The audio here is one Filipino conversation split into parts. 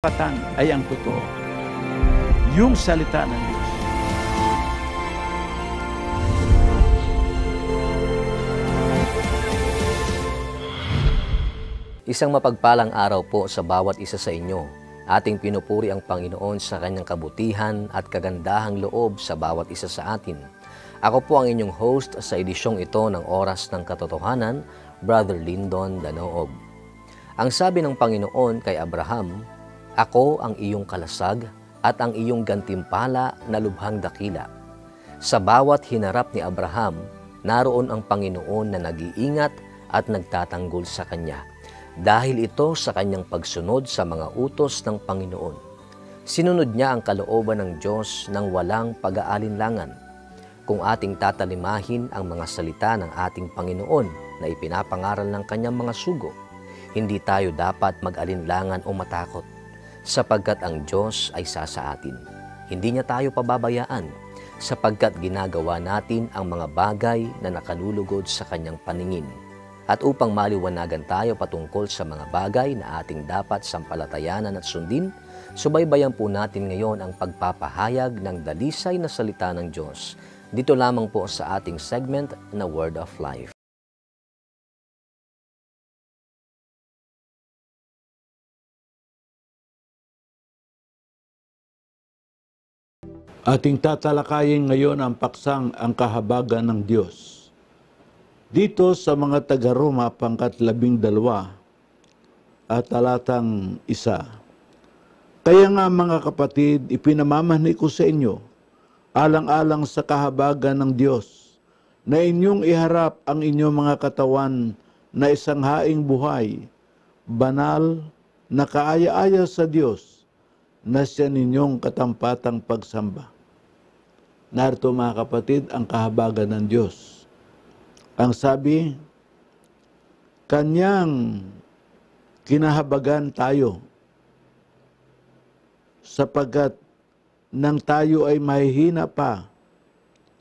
karapatan ay ang totoo. Yung salita ng Diyos. Isang mapagpalang araw po sa bawat isa sa inyo. Ating pinupuri ang Panginoon sa kanyang kabutihan at kagandahang loob sa bawat isa sa atin. Ako po ang inyong host sa edisyong ito ng Oras ng Katotohanan, Brother Lyndon Danoob. Ang sabi ng Panginoon kay Abraham, ako ang iyong kalasag at ang iyong gantimpala na lubhang dakila. Sa bawat hinarap ni Abraham, naroon ang Panginoon na nag-iingat at nagtatanggol sa kanya dahil ito sa kanyang pagsunod sa mga utos ng Panginoon. Sinunod niya ang kalooban ng Diyos ng walang pag-aalinlangan. Kung ating tatalimahin ang mga salita ng ating Panginoon na ipinapangaral ng kanyang mga sugo, hindi tayo dapat mag-alinlangan o matakot sapagkat ang Diyos ay sasa atin. Hindi niya tayo pababayaan sapagkat ginagawa natin ang mga bagay na nakalulugod sa kanyang paningin at upang maliwanagan tayo patungkol sa mga bagay na ating dapat sampalatayanan at sundin, subaybayan po natin ngayon ang pagpapahayag ng dalisay na salita ng Diyos. Dito lamang po sa ating segment na Word of Life. Ating tatalakayin ngayon ang paksang ang kahabagan ng Diyos. Dito sa mga taga-Roma, pangkat labing dalawa at talatang isa. Kaya nga mga kapatid, ipinamamahi ko sa inyo, alang-alang sa kahabagan ng Diyos, na inyong iharap ang inyong mga katawan na isang haing buhay, banal, na kaaya-aya sa Diyos, na siya ninyong katampatang pagsamba. Narito mga kapatid, ang kahabagan ng Diyos. Ang sabi, Kanyang kinahabagan tayo sapagkat nang tayo ay mahihina pa,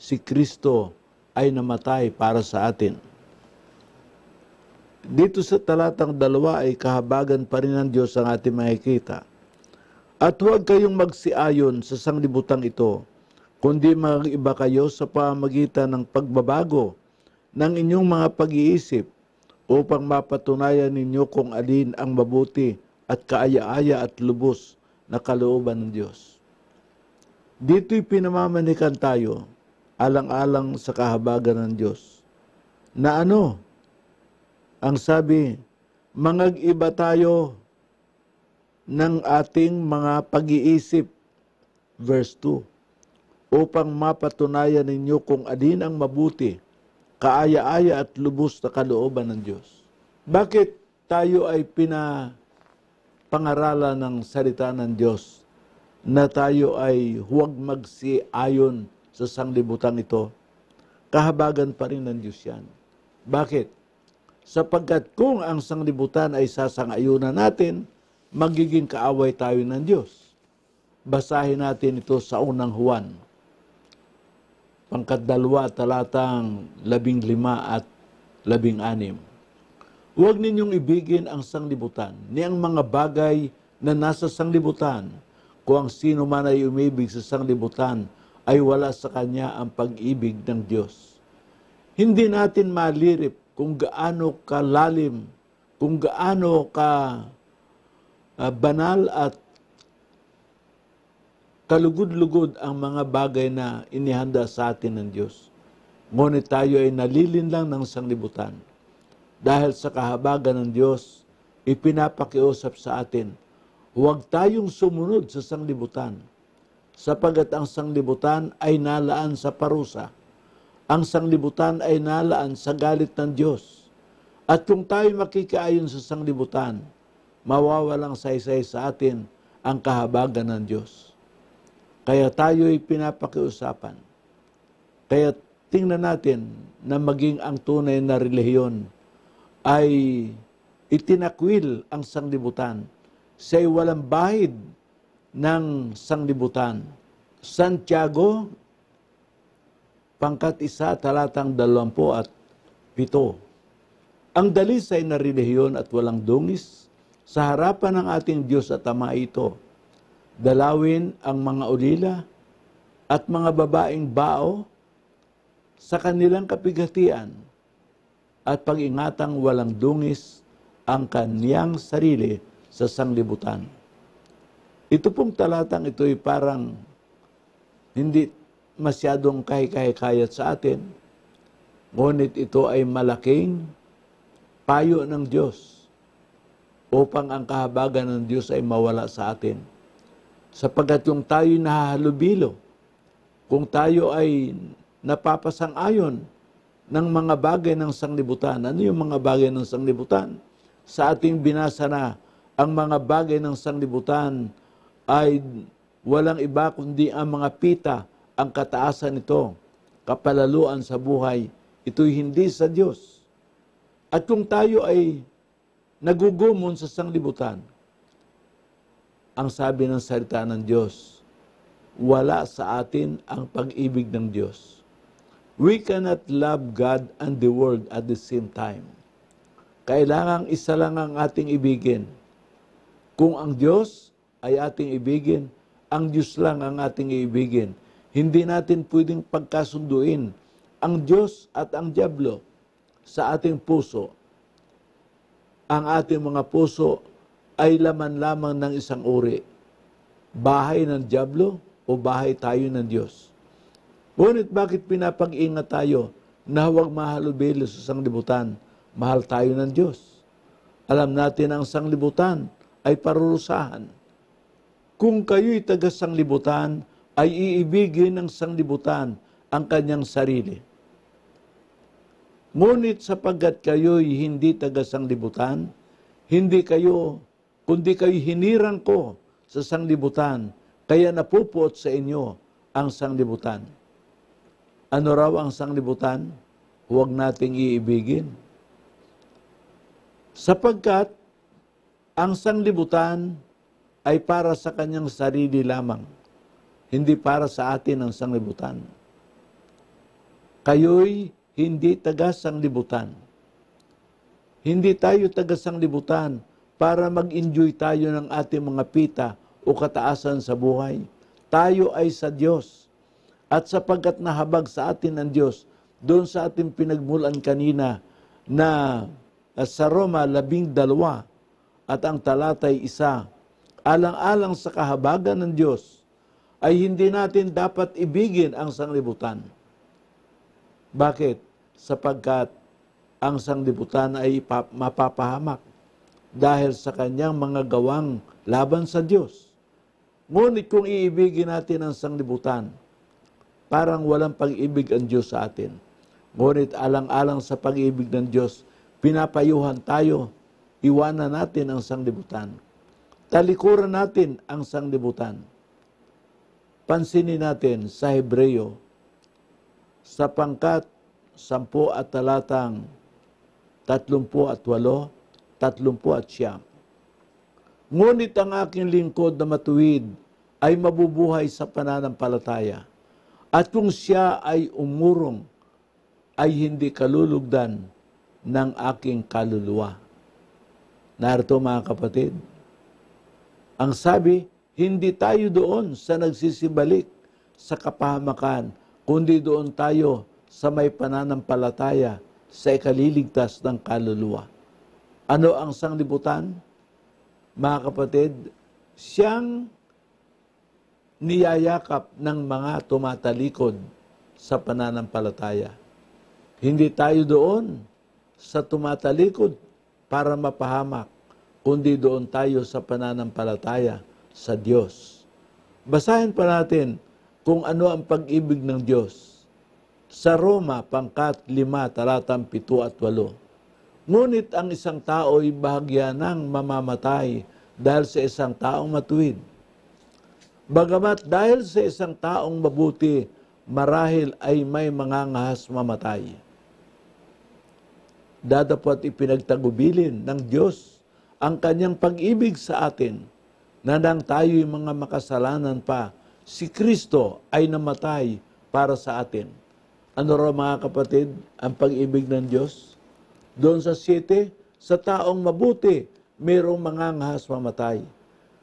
si Kristo ay namatay para sa atin. Dito sa talatang dalawa ay kahabagan pa rin ng Diyos ang ating makikita. At huwag kayong magsiayon sa sanglibutan ito, kundi mag-iba kayo sa pamagitan ng pagbabago ng inyong mga pag-iisip upang mapatunayan ninyo kung alin ang mabuti at kaaya-aya at lubos na kalooban ng Diyos. Dito'y pinamamanikan tayo alang-alang sa kahabagan ng Diyos. Na ano? Ang sabi, mangag-iba tayo ng ating mga pag-iisip. Verse 2 Upang mapatunayan ninyo kung alin ang mabuti, kaaya-aya at lubos na kalooban ng Diyos. Bakit tayo ay pinapangaralan ng salita ng Diyos na tayo ay huwag magsiayon sa sanglibutan ito? Kahabagan pa rin ng Diyos yan. Bakit? Sapagkat kung ang sanglibutan ay sasangayunan natin, magiging kaaway tayo ng Diyos. Basahin natin ito sa unang Juan. Pangkatdalawa, talatang labing lima at labing anim. Huwag ninyong ibigin ang sanglibutan, ni ang mga bagay na nasa sanglibutan. Kung ang sino man ay umibig sa sanglibutan, ay wala sa kanya ang pag-ibig ng Diyos. Hindi natin malirip kung gaano kalalim, kung gaano ka uh, banal at kalugod-lugod ang mga bagay na inihanda sa atin ng Diyos. Ngunit tayo ay nalilinlang ng sanglibutan. Dahil sa kahabagan ng Diyos, ipinapakiusap sa atin, huwag tayong sumunod sa sanglibutan, sapagat ang sanglibutan ay nalaan sa parusa. Ang sanglibutan ay nalaan sa galit ng Diyos. At kung tayo makikaayon sa sanglibutan, mawawalang saysay sa atin ang kahabagan ng Diyos. Kaya tayo'y pinapakiusapan. Kaya tingnan natin na maging ang tunay na relihiyon ay itinakwil ang sanglibutan. Siya'y walang bahid ng sanglibutan. Santiago, pangkat isa, talatang dalawampu at pito. Ang dalisay na relihiyon at walang dungis, sa harapan ng ating Diyos at Ama ito. Dalawin ang mga ulila at mga babaeng bao sa kanilang kapigatian at pag-ingatang walang dungis ang kaniyang sarili sa sanglibutan. Ito pong talatang ito ay parang hindi masyadong kahikahikayat sa atin, ngunit ito ay malaking payo ng Diyos upang ang kahabagan ng Diyos ay mawala sa atin. Sapagat yung tayo nahahalubilo, kung tayo ay napapasang-ayon ng mga bagay ng sanglibutan, ano yung mga bagay ng sanglibutan? Sa ating binasa na ang mga bagay ng sanglibutan ay walang iba kundi ang mga pita, ang kataasan nito, kapalaluan sa buhay, ito'y hindi sa Diyos. At kung tayo ay nagugumon sa sanglibutan. Ang sabi ng salita ng Diyos, wala sa atin ang pag-ibig ng Diyos. We cannot love God and the world at the same time. Kailangang isa lang ang ating ibigin. Kung ang Diyos ay ating ibigin, ang Diyos lang ang ating ibigin. Hindi natin pwedeng pagkasunduin ang Diyos at ang Diablo sa ating puso ang ating mga puso ay laman lamang ng isang uri. Bahay ng Diablo o bahay tayo ng Diyos. Ngunit bakit pinapag-ingat tayo na huwag mahalubilo sa sanglibutan? Mahal tayo ng Diyos. Alam natin ang sanglibutan ay parurusahan. Kung kayo'y taga-sanglibutan, ay iibigin ng sanglibutan ang kanyang sarili. Ngunit sapagkat kayo'y hindi taga-sanglibutan, hindi kayo, kundi kayo hiniran ko sa sanglibutan, kaya napupuot sa inyo ang sanglibutan. Ano raw ang sanglibutan? Huwag nating iibigin. Sapagkat ang sanglibutan ay para sa kanyang sarili lamang, hindi para sa atin ang sanglibutan. Kayo'y hindi taga-sanglibutan. Hindi tayo taga-sanglibutan para mag-enjoy tayo ng ating mga pita o kataasan sa buhay. Tayo ay sa Diyos. At sapagkat nahabag sa atin ang Diyos, doon sa ating pinagmulan kanina na ah, sa Roma labing dalawa at ang talatay isa, alang-alang sa kahabagan ng Diyos, ay hindi natin dapat ibigin ang sanglibutan. Bakit? sapagkat ang sanglibutan ay mapapahamak dahil sa kanyang mga gawang laban sa Diyos. Ngunit kung iibigin natin ang sanglibutan, parang walang pag-ibig ang Diyos sa atin. Ngunit alang-alang sa pag-ibig ng Diyos, pinapayuhan tayo, iwanan natin ang sanglibutan. Talikuran natin ang sanglibutan. Pansinin natin sa Hebreyo, sapangkat sampu at talatang tatlumpu at walo, tatlumpu at siyam. Ngunit ang aking lingkod na matuwid ay mabubuhay sa pananampalataya. At kung siya ay umurong, ay hindi kalulugdan ng aking kaluluwa. Narito mga kapatid, ang sabi, hindi tayo doon sa nagsisibalik sa kapahamakan, kundi doon tayo sa may pananampalataya sa ikaliligtas ng kaluluwa. Ano ang sanglibutan? Mga kapatid, siyang niyayakap ng mga tumatalikod sa pananampalataya. Hindi tayo doon sa tumatalikod para mapahamak, kundi doon tayo sa pananampalataya sa Diyos. Basahin pa natin kung ano ang pag-ibig ng Diyos sa Roma, pangkat 5, talatang 7 at 8. Ngunit ang isang tao ay bahagya ng mamamatay dahil sa isang taong matuwid. Bagamat dahil sa isang taong mabuti, marahil ay may mga ngahas mamatay. Dadapat ipinagtagubilin ng Diyos ang kanyang pag-ibig sa atin na nang tayo'y mga makasalanan pa, si Kristo ay namatay para sa atin. Ano raw mga kapatid ang pag-ibig ng Diyos? Doon sa 7, sa taong mabuti, mayroong mga ngahas mamatay.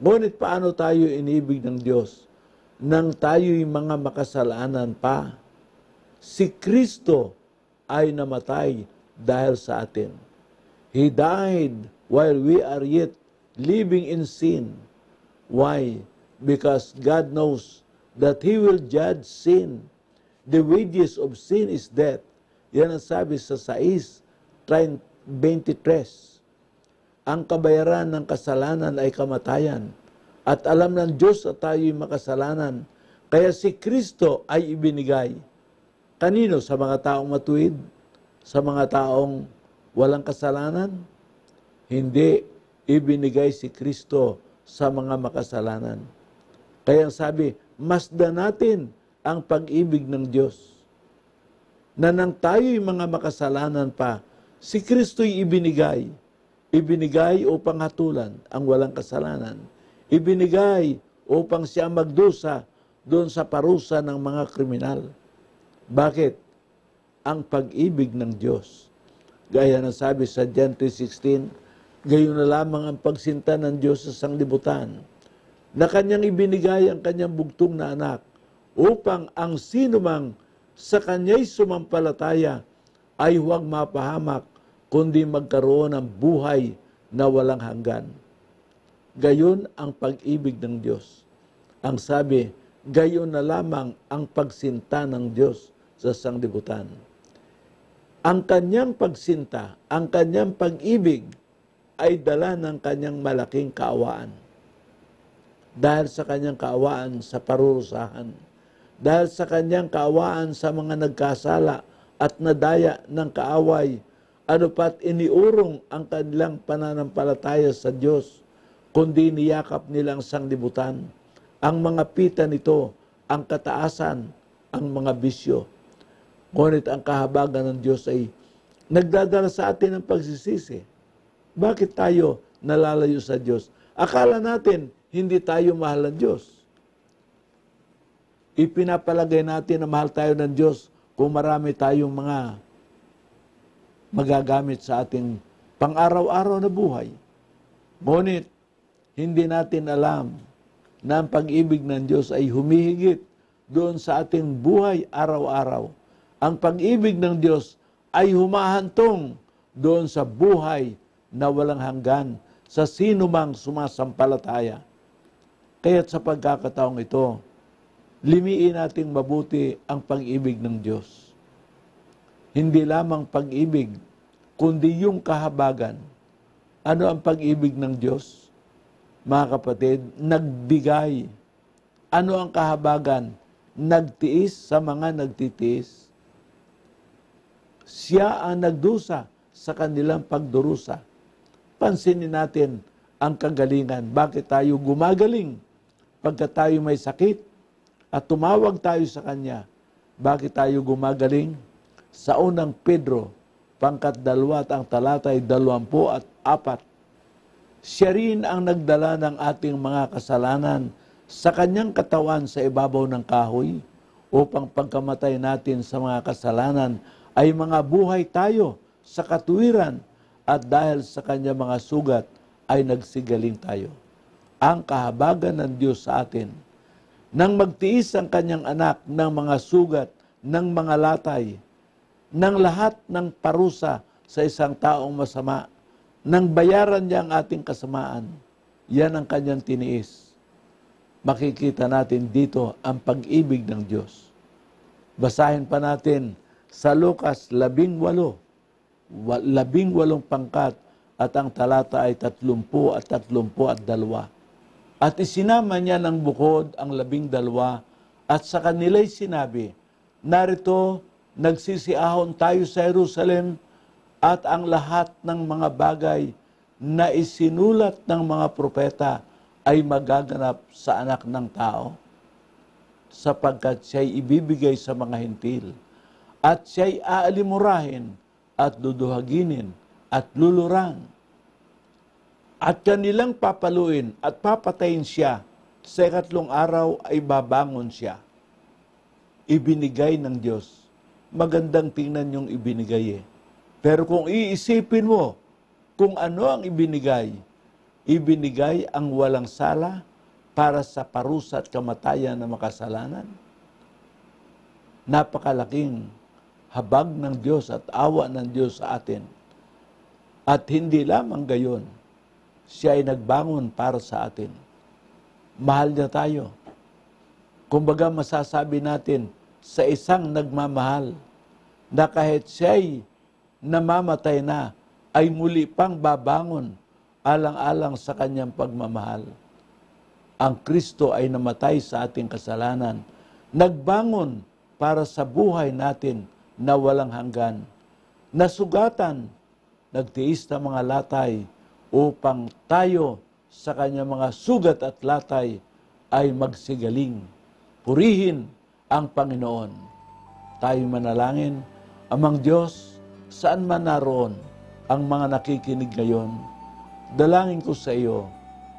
Ngunit paano tayo inibig ng Diyos nang tayo'y mga makasalanan pa? Si Kristo ay namatay dahil sa atin. He died while we are yet living in sin. Why? Because God knows that He will judge sin The wages of sin is death. Yan ang sabi sa 6, 23. Ang kabayaran ng kasalanan ay kamatayan. At alam ng Diyos na tayo'y makasalanan. Kaya si Kristo ay ibinigay. Kanino? Sa mga taong matuwid? Sa mga taong walang kasalanan? Hindi. Ibinigay si Kristo sa mga makasalanan. Kaya sabi, masdan natin ang pag-ibig ng Diyos. Na nang tayo'y mga makasalanan pa, si Kristo'y ibinigay. Ibinigay upang hatulan ang walang kasalanan. Ibinigay upang siya magdusa doon sa parusa ng mga kriminal. Bakit? Ang pag-ibig ng Diyos. Gaya ng sabi sa John 3.16, gayon na lamang ang pagsinta ng Diyos sa sanglibutan na kanyang ibinigay ang kanyang bugtong na anak upang ang sinumang sa kanya'y sumampalataya ay huwag mapahamak, kundi magkaroon ng buhay na walang hanggan. Gayon ang pag-ibig ng Diyos. Ang sabi, gayon na lamang ang pagsinta ng Diyos sa sanglibutan. Ang kanyang pagsinta, ang kanyang pag-ibig ay dala ng kanyang malaking kaawaan. Dahil sa kanyang kaawaan sa parurusahan dahil sa kanyang kaawaan sa mga nagkasala at nadaya ng kaaway, ano pat iniurong ang kanilang pananampalataya sa Diyos, kundi niyakap nilang sanglibutan, ang mga pita nito, ang kataasan, ang mga bisyo. Ngunit ang kahabagan ng Diyos ay nagdadala sa atin ng pagsisisi. Bakit tayo nalalayo sa Diyos? Akala natin, hindi tayo mahal ng Diyos ipinapalagay natin na mahal tayo ng Diyos kung marami tayong mga magagamit sa ating pang-araw-araw na buhay. Ngunit, hindi natin alam na ang pag-ibig ng Diyos ay humihigit doon sa ating buhay araw-araw. Ang pag-ibig ng Diyos ay humahantong doon sa buhay na walang hanggan sa sino mang sumasampalataya. Kaya't sa pagkakataong ito, limiin nating mabuti ang pag-ibig ng Diyos. Hindi lamang pag-ibig, kundi yung kahabagan. Ano ang pag-ibig ng Diyos? Mga kapatid, nagbigay. Ano ang kahabagan? Nagtiis sa mga nagtitiis. Siya ang nagdusa sa kanilang pagdurusa. Pansinin natin ang kagalingan. Bakit tayo gumagaling? Pagka tayo may sakit, at tumawag tayo sa Kanya, bakit tayo gumagaling? Sa unang Pedro, pangkat dalawa at ang talata ay dalawampu at apat. Siya rin ang nagdala ng ating mga kasalanan sa kanyang katawan sa ibabaw ng kahoy upang pagkamatay natin sa mga kasalanan ay mga buhay tayo sa katuwiran at dahil sa kanya mga sugat ay nagsigaling tayo. Ang kahabagan ng Diyos sa atin – nang magtiis ang kanyang anak ng mga sugat, ng mga latay, ng lahat ng parusa sa isang taong masama, nang bayaran niya ang ating kasamaan, yan ang kanyang tiniis. Makikita natin dito ang pag-ibig ng Diyos. Basahin pa natin sa Lukas 18, 18 pangkat at ang talata ay 30 at 32. At isinama niya ng bukod ang labing dalawa at sa kanila'y sinabi, Narito, nagsisiahon tayo sa Jerusalem at ang lahat ng mga bagay na isinulat ng mga propeta ay magaganap sa anak ng tao sapagkat siya'y ibibigay sa mga hintil at siya'y aalimurahin at duduhaginin at lulurang at kanilang papaluin at papatayin siya. Sa ikatlong araw ay babangon siya. Ibinigay ng Diyos. Magandang tingnan yung ibinigay eh. Pero kung iisipin mo kung ano ang ibinigay, ibinigay ang walang sala para sa parusa at kamatayan ng makasalanan. Napakalaking habag ng Diyos at awa ng Diyos sa atin. At hindi lamang gayon, siya ay nagbangon para sa atin. Mahal niya tayo. Kumbaga masasabi natin sa isang nagmamahal na kahit siya ay namamatay na, ay muli pang babangon alang-alang sa kanyang pagmamahal. Ang Kristo ay namatay sa ating kasalanan, nagbangon para sa buhay natin na walang hanggan. Nasugatan, nagtiis na mga latay, upang tayo sa kanyang mga sugat at latay ay magsigaling. Purihin ang Panginoon. Tayo manalangin amang Diyos saan man naroon ang mga nakikinig ngayon. Dalangin ko sa iyo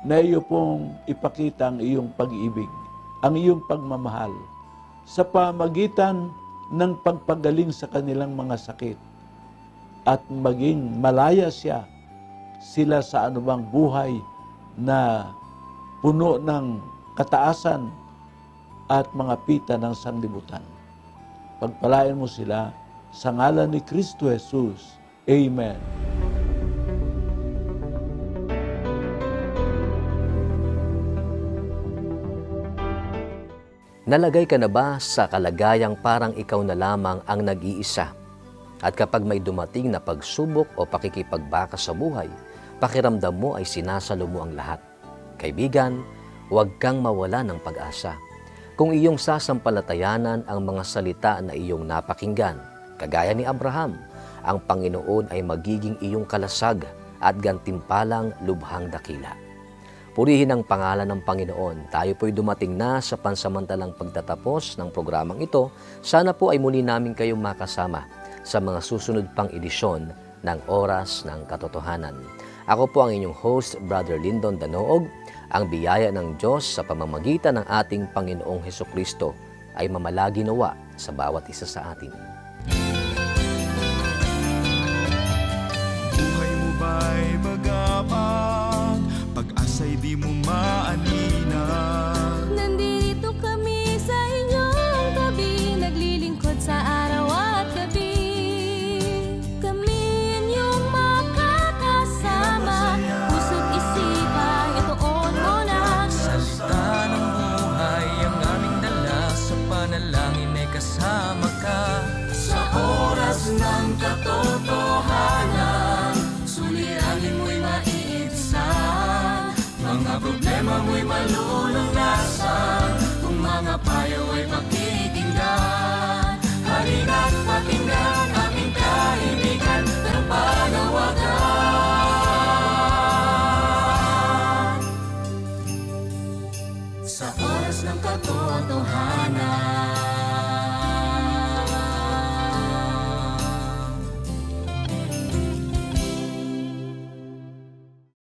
na iyo pong ipakita ang iyong pag-ibig, ang iyong pagmamahal sa pamagitan ng pagpagaling sa kanilang mga sakit at maging malaya siya sila sa anumang buhay na puno ng kataasan at mga pita ng sanglibutan. Pagpalain mo sila sa ngalan ni Kristo Jesus. Amen. Nalagay ka na ba sa kalagayang parang ikaw na lamang ang nag-iisa? At kapag may dumating na pagsubok o pakikipagbaka sa buhay, pakiramdam mo ay sinasalo mo ang lahat. Kaibigan, huwag kang mawala ng pag-asa. Kung iyong sasampalatayanan ang mga salita na iyong napakinggan, kagaya ni Abraham, ang Panginoon ay magiging iyong kalasag at gantimpalang lubhang dakila. Purihin ang pangalan ng Panginoon. Tayo po'y dumating na sa pansamantalang pagtatapos ng programang ito. Sana po ay muli namin kayong makasama sa mga susunod pang edisyon ng Oras ng Katotohanan. Ako po ang inyong host, Brother Lindon Danoog. Ang biyaya ng Diyos sa pamamagitan ng ating Panginoong Heso Kristo ay mamalagi nawa sa bawat isa sa atin. Buhay mo ba'y bagabag? Pag-asa'y di mo maanin know.